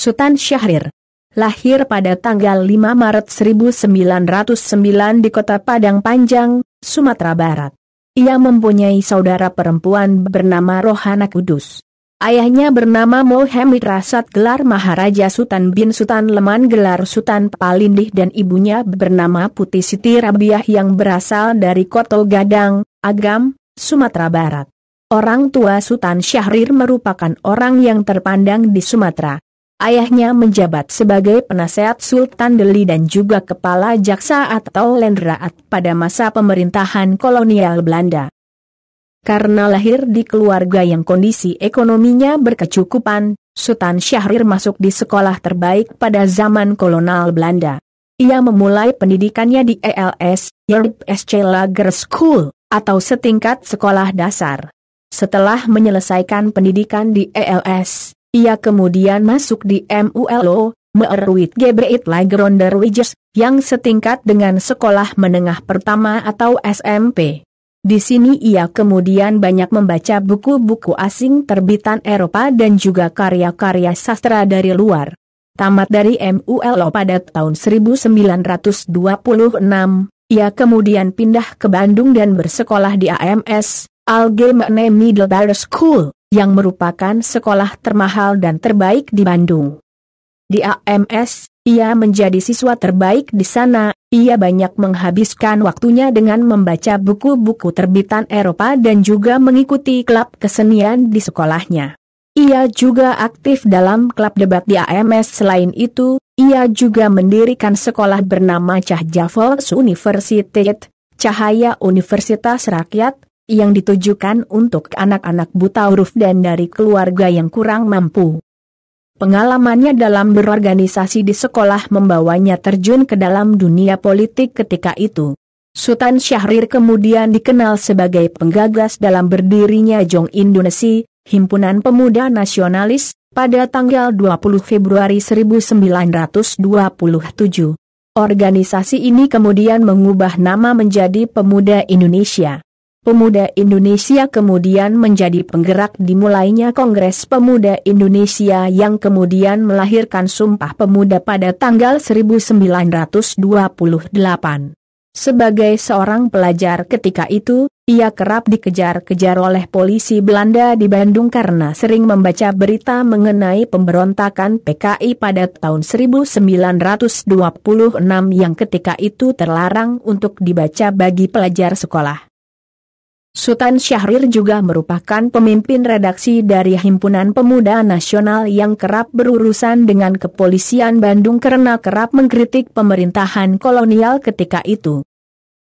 Sultan Syahrir. Lahir pada tanggal 5 Maret 1909 di kota Padang Panjang, Sumatera Barat. Ia mempunyai saudara perempuan bernama Rohana Kudus. Ayahnya bernama Mohamid Rasat, gelar Maharaja Sultan bin Sultan Leman gelar Sultan Palindih dan ibunya bernama Putih Siti Rabiah yang berasal dari Koto Gadang, Agam, Sumatera Barat. Orang tua Sultan Syahrir merupakan orang yang terpandang di Sumatera. Ayahnya menjabat sebagai penasehat Sultan Deli dan juga kepala jaksa atau lendraat pada masa pemerintahan kolonial Belanda. Karena lahir di keluarga yang kondisi ekonominya berkecukupan, Sultan Syahrir masuk di sekolah terbaik pada zaman kolonial Belanda. Ia memulai pendidikannya di ELS, Yerb SC Lager School, atau setingkat sekolah dasar. Setelah menyelesaikan pendidikan di ELS, ia kemudian masuk di MULO, Meerwit Gebreit Lageronder Wijes, yang setingkat dengan sekolah menengah pertama atau SMP. Di sini ia kemudian banyak membaca buku-buku asing terbitan Eropa dan juga karya-karya sastra dari luar. Tamat dari MULO pada tahun 1926, ia kemudian pindah ke Bandung dan bersekolah di AMS, Algemene Middle School yang merupakan sekolah termahal dan terbaik di Bandung. Di AMS, ia menjadi siswa terbaik di sana, ia banyak menghabiskan waktunya dengan membaca buku-buku terbitan Eropa dan juga mengikuti klub kesenian di sekolahnya. Ia juga aktif dalam klub debat di AMS selain itu, ia juga mendirikan sekolah bernama Cah Javels Cahaya Universitas Rakyat, yang ditujukan untuk anak-anak buta huruf dan dari keluarga yang kurang mampu. Pengalamannya dalam berorganisasi di sekolah membawanya terjun ke dalam dunia politik ketika itu. Sultan Syahrir kemudian dikenal sebagai penggagas dalam berdirinya Jong Indonesia, Himpunan Pemuda Nasionalis, pada tanggal 20 Februari 1927. Organisasi ini kemudian mengubah nama menjadi Pemuda Indonesia. Pemuda Indonesia kemudian menjadi penggerak dimulainya Kongres Pemuda Indonesia yang kemudian melahirkan Sumpah Pemuda pada tanggal 1928. Sebagai seorang pelajar ketika itu, ia kerap dikejar-kejar oleh polisi Belanda di Bandung karena sering membaca berita mengenai pemberontakan PKI pada tahun 1926 yang ketika itu terlarang untuk dibaca bagi pelajar sekolah. Sultan Syahrir juga merupakan pemimpin redaksi dari Himpunan Pemuda Nasional yang kerap berurusan dengan kepolisian Bandung karena kerap mengkritik pemerintahan kolonial ketika itu.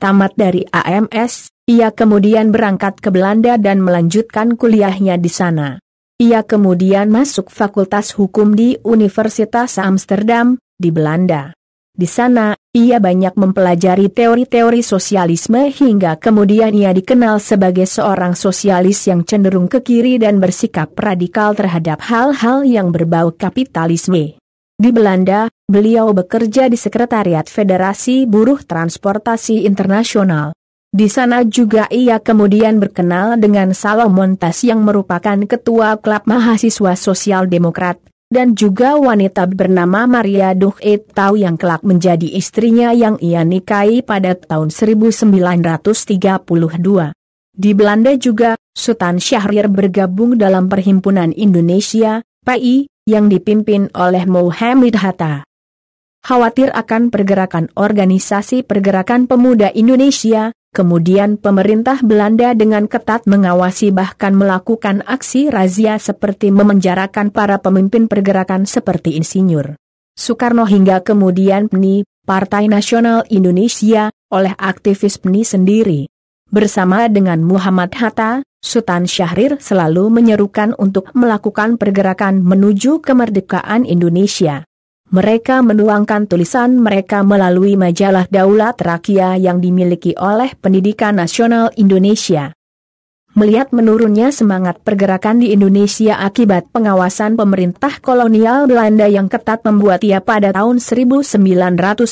Tamat dari AMS, ia kemudian berangkat ke Belanda dan melanjutkan kuliahnya di sana. Ia kemudian masuk Fakultas Hukum di Universitas Amsterdam, di Belanda. Di sana, ia banyak mempelajari teori-teori sosialisme hingga kemudian ia dikenal sebagai seorang sosialis yang cenderung ke kiri dan bersikap radikal terhadap hal-hal yang berbau kapitalisme. Di Belanda, beliau bekerja di Sekretariat Federasi Buruh Transportasi Internasional. Di sana juga ia kemudian berkenal dengan Salomon Tas yang merupakan ketua klub mahasiswa sosial demokrat, dan juga wanita bernama Maria Duh Etau yang kelak menjadi istrinya yang ia nikahi pada tahun 1932. Di Belanda juga, Sultan Syahrir bergabung dalam Perhimpunan Indonesia, PI, yang dipimpin oleh Mohamid Hatta. Khawatir akan pergerakan organisasi pergerakan pemuda Indonesia, Kemudian pemerintah Belanda dengan ketat mengawasi bahkan melakukan aksi razia seperti memenjarakan para pemimpin pergerakan seperti insinyur. Soekarno hingga kemudian PNI, Partai Nasional Indonesia, oleh aktivis PNI sendiri. Bersama dengan Muhammad Hatta, Sultan Syahrir selalu menyerukan untuk melakukan pergerakan menuju kemerdekaan Indonesia. Mereka menuangkan tulisan mereka melalui majalah Daulat Rakia yang dimiliki oleh Pendidikan Nasional Indonesia. Melihat menurunnya semangat pergerakan di Indonesia akibat pengawasan pemerintah kolonial Belanda yang ketat membuat ia pada tahun 1931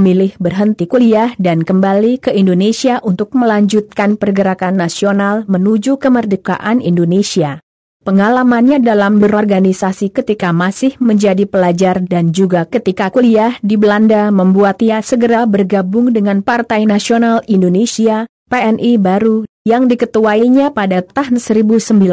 memilih berhenti kuliah dan kembali ke Indonesia untuk melanjutkan pergerakan nasional menuju kemerdekaan Indonesia. Pengalamannya dalam berorganisasi ketika masih menjadi pelajar dan juga ketika kuliah di Belanda membuat ia segera bergabung dengan Partai Nasional Indonesia, PNI baru, yang diketuainya pada tahun 1932.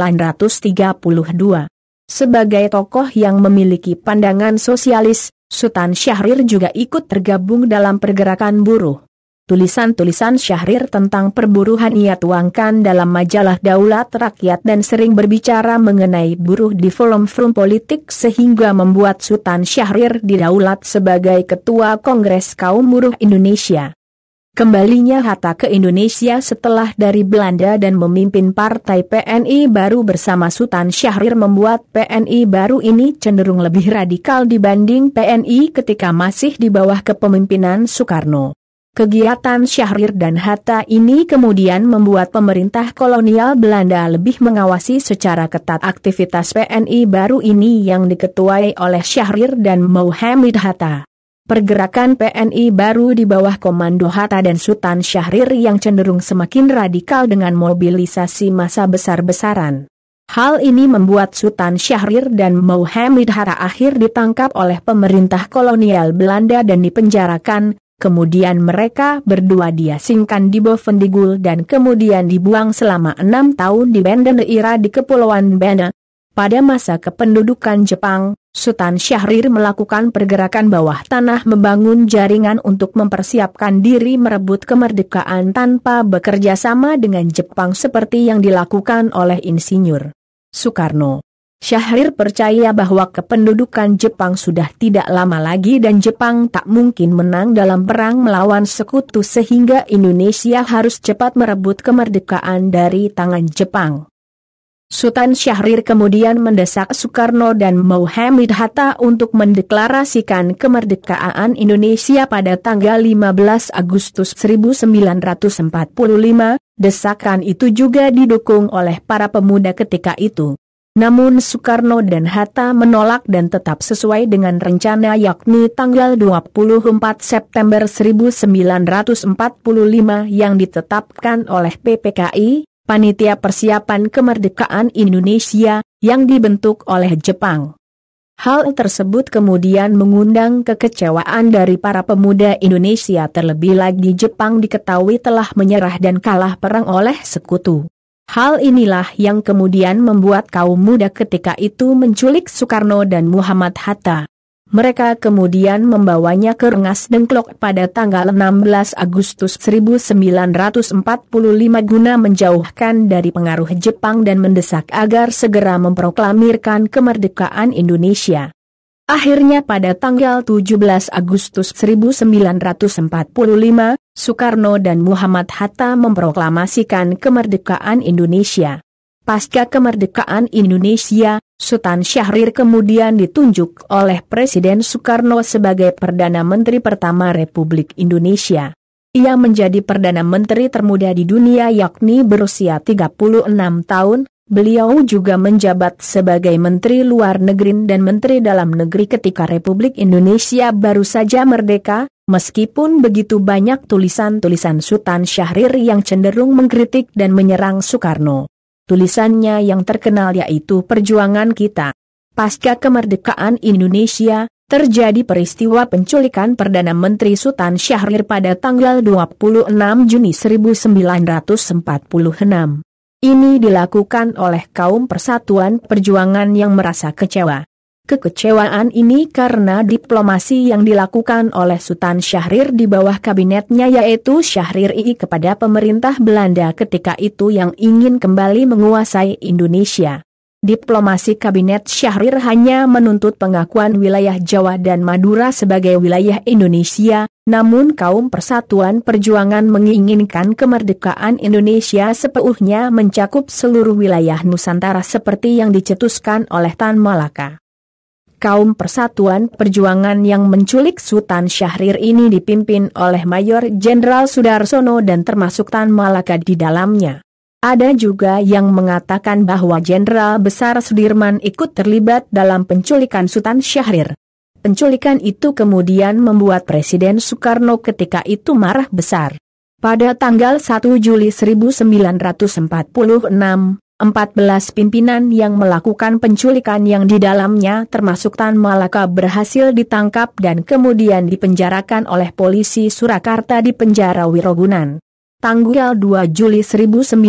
Sebagai tokoh yang memiliki pandangan sosialis, Sultan Syahrir juga ikut tergabung dalam pergerakan buruh. Tulisan-tulisan Syahrir tentang perburuhan ia tuangkan dalam majalah Daulat Rakyat dan sering berbicara mengenai buruh di forum-forum politik sehingga membuat Sultan Syahrir di Daulat sebagai Ketua Kongres Kaum Buruh Indonesia. Kembalinya Hatta ke Indonesia setelah dari Belanda dan memimpin partai PNI baru bersama Sultan Syahrir membuat PNI baru ini cenderung lebih radikal dibanding PNI ketika masih di bawah kepemimpinan Soekarno. Kegiatan Syahrir dan Hatta ini kemudian membuat pemerintah kolonial Belanda lebih mengawasi secara ketat aktivitas PNI baru ini yang diketuai oleh Syahrir dan Mohamed Hatta. Pergerakan PNI baru di bawah komando Hatta dan Sultan Syahrir yang cenderung semakin radikal dengan mobilisasi massa besar-besaran. Hal ini membuat Sultan Syahrir dan Mohamed Hatta akhir ditangkap oleh pemerintah kolonial Belanda dan dipenjarakan, Kemudian mereka berdua diasingkan di Bovendigul dan kemudian dibuang selama enam tahun di Banda Neira di Kepulauan Banda. Pada masa kependudukan Jepang, Sultan Syahrir melakukan pergerakan bawah tanah membangun jaringan untuk mempersiapkan diri merebut kemerdekaan tanpa bekerja sama dengan Jepang seperti yang dilakukan oleh Insinyur Soekarno. Syahrir percaya bahwa kependudukan Jepang sudah tidak lama lagi dan Jepang tak mungkin menang dalam perang melawan sekutu sehingga Indonesia harus cepat merebut kemerdekaan dari tangan Jepang. Sultan Syahrir kemudian mendesak Soekarno dan Muhammad Hatta untuk mendeklarasikan kemerdekaan Indonesia pada tanggal 15 Agustus 1945, desakan itu juga didukung oleh para pemuda ketika itu. Namun Soekarno dan Hatta menolak dan tetap sesuai dengan rencana yakni tanggal 24 September 1945 yang ditetapkan oleh PPKI, Panitia Persiapan Kemerdekaan Indonesia, yang dibentuk oleh Jepang. Hal tersebut kemudian mengundang kekecewaan dari para pemuda Indonesia terlebih lagi Jepang diketahui telah menyerah dan kalah perang oleh sekutu. Hal inilah yang kemudian membuat kaum muda ketika itu menculik Soekarno dan Muhammad Hatta. Mereka kemudian membawanya ke Rengas Dengklok pada tanggal 16 Agustus 1945 guna menjauhkan dari pengaruh Jepang dan mendesak agar segera memproklamirkan kemerdekaan Indonesia. Akhirnya pada tanggal 17 Agustus 1945, Soekarno dan Muhammad Hatta memproklamasikan kemerdekaan Indonesia. Pasca kemerdekaan Indonesia, Sultan Syahrir kemudian ditunjuk oleh Presiden Soekarno sebagai Perdana Menteri pertama Republik Indonesia. Ia menjadi Perdana Menteri termuda di dunia yakni berusia 36 tahun, Beliau juga menjabat sebagai Menteri Luar Negeri dan Menteri Dalam Negeri ketika Republik Indonesia baru saja merdeka, meskipun begitu banyak tulisan-tulisan Sultan Syahrir yang cenderung mengkritik dan menyerang Soekarno. Tulisannya yang terkenal yaitu Perjuangan Kita. Pasca kemerdekaan Indonesia, terjadi peristiwa penculikan Perdana Menteri Sultan Syahrir pada tanggal 26 Juni 1946. Ini dilakukan oleh kaum persatuan perjuangan yang merasa kecewa. Kekecewaan ini karena diplomasi yang dilakukan oleh Sultan Syahrir di bawah kabinetnya yaitu Syahrir II kepada pemerintah Belanda ketika itu yang ingin kembali menguasai Indonesia. Diplomasi Kabinet Syahrir hanya menuntut pengakuan wilayah Jawa dan Madura sebagai wilayah Indonesia, namun kaum persatuan perjuangan menginginkan kemerdekaan Indonesia sepenuhnya mencakup seluruh wilayah Nusantara seperti yang dicetuskan oleh Tan Malaka. Kaum persatuan perjuangan yang menculik Sultan Syahrir ini dipimpin oleh Mayor Jenderal Sudarsono dan termasuk Tan Malaka di dalamnya. Ada juga yang mengatakan bahwa Jenderal Besar Sudirman ikut terlibat dalam penculikan Sultan Syahrir. Penculikan itu kemudian membuat Presiden Soekarno ketika itu marah besar. Pada tanggal 1 Juli 1946, 14 pimpinan yang melakukan penculikan yang di dalamnya termasuk Tan Malaka berhasil ditangkap dan kemudian dipenjarakan oleh polisi Surakarta di penjara Wirogunan tanggal 2 Juli 1946,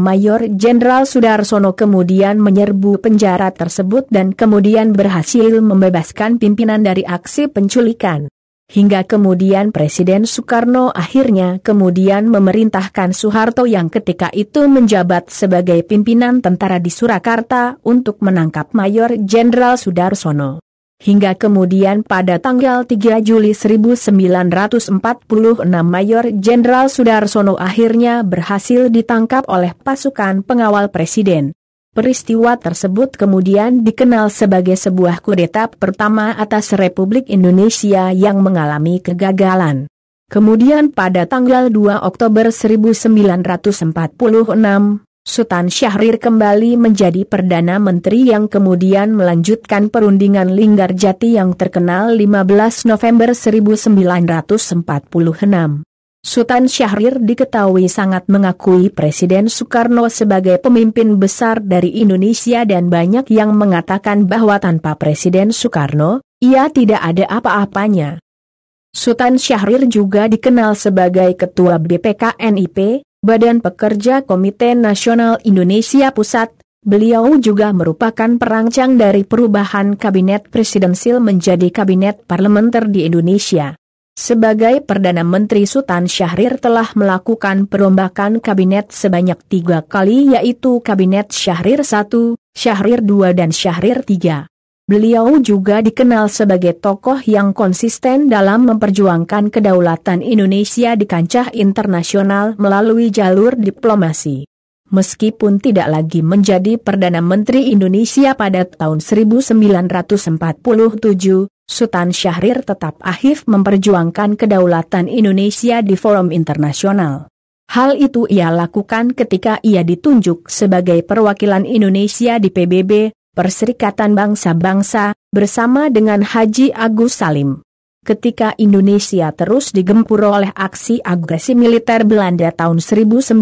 Mayor Jenderal Sudarsono kemudian menyerbu penjara tersebut dan kemudian berhasil membebaskan pimpinan dari aksi penculikan. Hingga kemudian Presiden Soekarno akhirnya kemudian memerintahkan Soeharto yang ketika itu menjabat sebagai pimpinan tentara di Surakarta untuk menangkap Mayor Jenderal Sudarsono. Hingga kemudian pada tanggal 3 Juli 1946 Mayor Jenderal Sudarsono akhirnya berhasil ditangkap oleh pasukan pengawal presiden. Peristiwa tersebut kemudian dikenal sebagai sebuah kudeta pertama atas Republik Indonesia yang mengalami kegagalan. Kemudian pada tanggal 2 Oktober 1946, Sultan Syahrir kembali menjadi Perdana Menteri yang kemudian melanjutkan perundingan Linggarjati yang terkenal 15 November 1946. Sultan Syahrir diketahui sangat mengakui Presiden Soekarno sebagai pemimpin besar dari Indonesia dan banyak yang mengatakan bahwa tanpa Presiden Soekarno, ia tidak ada apa-apanya. Sultan Syahrir juga dikenal sebagai Ketua BPKNIP, Badan Pekerja Komite Nasional Indonesia Pusat, beliau juga merupakan perancang dari perubahan Kabinet Presidensil menjadi Kabinet Parlementer di Indonesia. Sebagai Perdana Menteri Sultan Syahrir telah melakukan perombakan kabinet sebanyak tiga kali yaitu Kabinet Syahrir I, Syahrir II dan Syahrir III. Beliau juga dikenal sebagai tokoh yang konsisten dalam memperjuangkan kedaulatan Indonesia di kancah internasional melalui jalur diplomasi. Meskipun tidak lagi menjadi Perdana Menteri Indonesia pada tahun 1947, Sultan Syahrir tetap aktif memperjuangkan kedaulatan Indonesia di forum internasional. Hal itu ia lakukan ketika ia ditunjuk sebagai perwakilan Indonesia di PBB, Perserikatan Bangsa-Bangsa, bersama dengan Haji Agus Salim. Ketika Indonesia terus digempur oleh aksi agresi militer Belanda tahun 1947,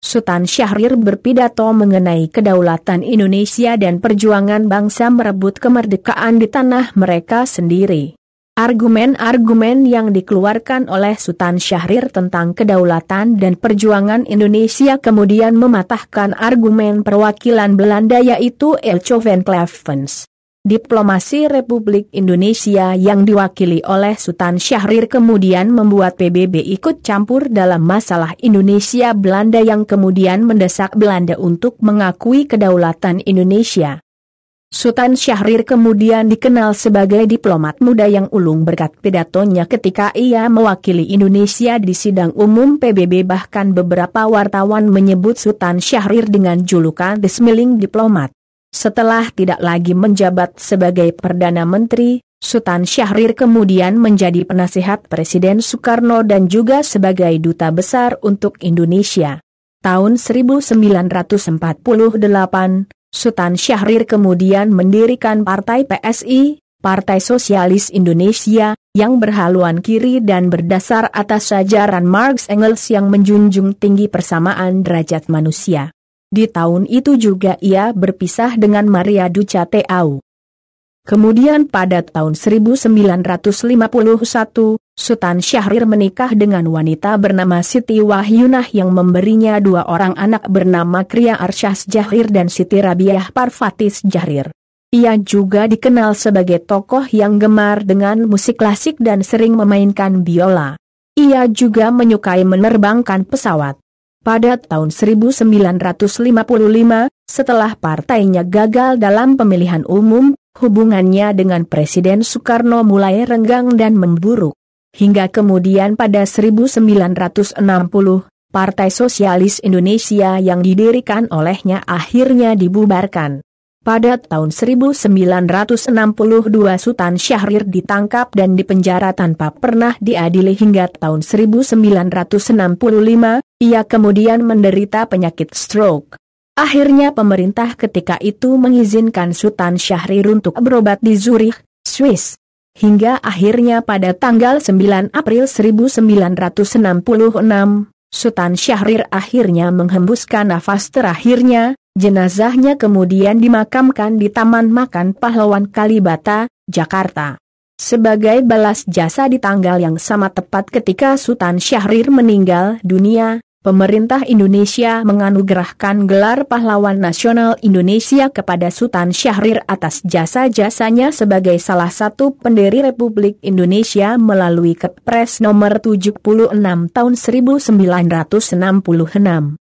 Sultan Syahrir berpidato mengenai kedaulatan Indonesia dan perjuangan bangsa merebut kemerdekaan di tanah mereka sendiri. Argumen-argumen yang dikeluarkan oleh Sultan Syahrir tentang kedaulatan dan perjuangan Indonesia kemudian mematahkan argumen perwakilan Belanda yaitu Elcho van Kleffens. Diplomasi Republik Indonesia yang diwakili oleh Sultan Syahrir kemudian membuat PBB ikut campur dalam masalah Indonesia-Belanda yang kemudian mendesak Belanda untuk mengakui kedaulatan Indonesia. Sultan Syahrir kemudian dikenal sebagai diplomat muda yang ulung berkat pidatonya ketika ia mewakili Indonesia di sidang umum PBB bahkan beberapa wartawan menyebut Sultan Syahrir dengan julukan The Smiling Diplomat. Setelah tidak lagi menjabat sebagai Perdana Menteri, Sultan Syahrir kemudian menjadi penasihat Presiden Soekarno dan juga sebagai Duta Besar untuk Indonesia. Tahun 1948, Sultan Syahrir kemudian mendirikan Partai PSI, Partai Sosialis Indonesia, yang berhaluan kiri dan berdasar atas ajaran Marx Engels yang menjunjung tinggi persamaan derajat manusia. Di tahun itu juga ia berpisah dengan Maria Ducateau. Kemudian pada tahun 1951, Sultan Syahrir menikah dengan wanita bernama Siti Wahyunah yang memberinya dua orang anak bernama Kriya Arsyah Jahrir dan Siti Rabiah Parfatis Jahrir. Ia juga dikenal sebagai tokoh yang gemar dengan musik klasik dan sering memainkan biola. Ia juga menyukai menerbangkan pesawat. Pada tahun 1955, setelah partainya gagal dalam pemilihan umum, Hubungannya dengan Presiden Soekarno mulai renggang dan memburuk. Hingga kemudian pada 1960, Partai Sosialis Indonesia yang didirikan olehnya akhirnya dibubarkan. Pada tahun 1962 Sultan Syahrir ditangkap dan dipenjara tanpa pernah diadili hingga tahun 1965, ia kemudian menderita penyakit stroke. Akhirnya pemerintah ketika itu mengizinkan Sultan Syahrir untuk berobat di Zurich, Swiss. Hingga akhirnya pada tanggal 9 April 1966, Sultan Syahrir akhirnya menghembuskan nafas terakhirnya, jenazahnya kemudian dimakamkan di Taman Makan Pahlawan Kalibata, Jakarta. Sebagai balas jasa di tanggal yang sama tepat ketika Sultan Syahrir meninggal dunia, pemerintah Indonesia menganugerahkan gelar pahlawan nasional Indonesia kepada Sultan Syahrir atas jasa-jasanya sebagai salah satu pendiri Republik Indonesia melalui Kepres nomor 76 tahun 1966.